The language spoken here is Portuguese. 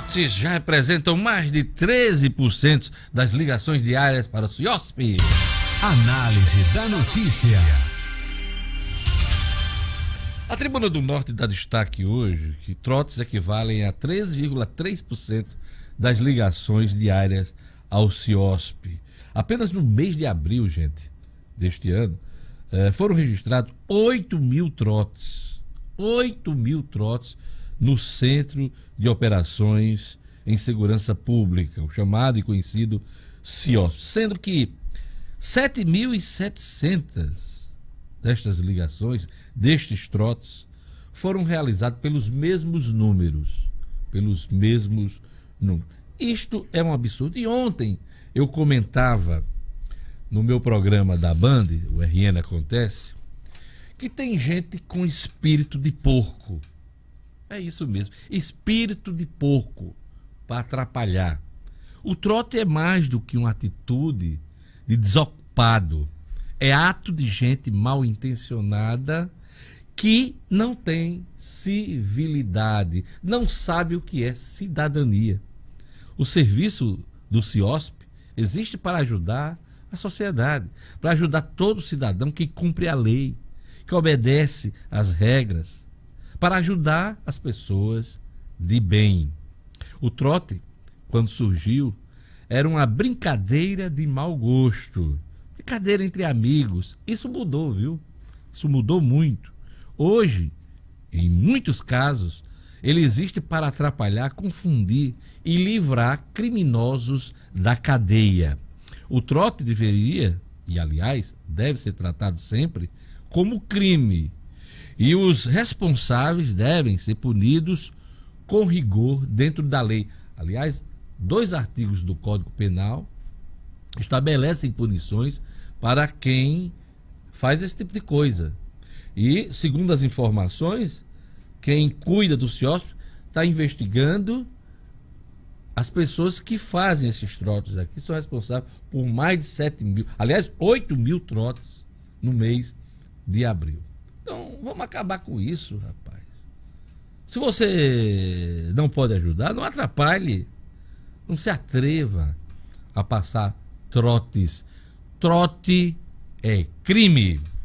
Trotes já representam mais de 13% das ligações diárias para o CIOSP. Análise da notícia. A Tribuna do Norte dá destaque hoje que trotes equivalem a 3,3% das ligações diárias ao CIOSP. Apenas no mês de abril, gente, deste ano, eh, foram registrados 8 mil trotes. 8 mil trotes no Centro de Operações em Segurança Pública, o chamado e conhecido CIOS. Sendo que 7.700 destas ligações, destes trotes, foram realizados pelos mesmos números. Pelos mesmos números. Isto é um absurdo. E ontem eu comentava no meu programa da Band, o RN Acontece, que tem gente com espírito de porco é isso mesmo. Espírito de porco para atrapalhar. O trote é mais do que uma atitude de desocupado. É ato de gente mal intencionada que não tem civilidade, não sabe o que é cidadania. O serviço do CIOSP existe para ajudar a sociedade, para ajudar todo cidadão que cumpre a lei, que obedece às regras para ajudar as pessoas de bem. O trote, quando surgiu, era uma brincadeira de mau gosto, brincadeira entre amigos. Isso mudou, viu? Isso mudou muito. Hoje, em muitos casos, ele existe para atrapalhar, confundir e livrar criminosos da cadeia. O trote deveria, e aliás, deve ser tratado sempre, como crime e os responsáveis devem ser punidos com rigor dentro da lei. Aliás, dois artigos do Código Penal estabelecem punições para quem faz esse tipo de coisa. E, segundo as informações, quem cuida do CIOSP está investigando as pessoas que fazem esses trotes aqui são responsáveis por mais de 7 mil, aliás, 8 mil trotes no mês de abril. Vamos acabar com isso, rapaz. Se você não pode ajudar, não atrapalhe. Não se atreva a passar trotes. Trote é crime.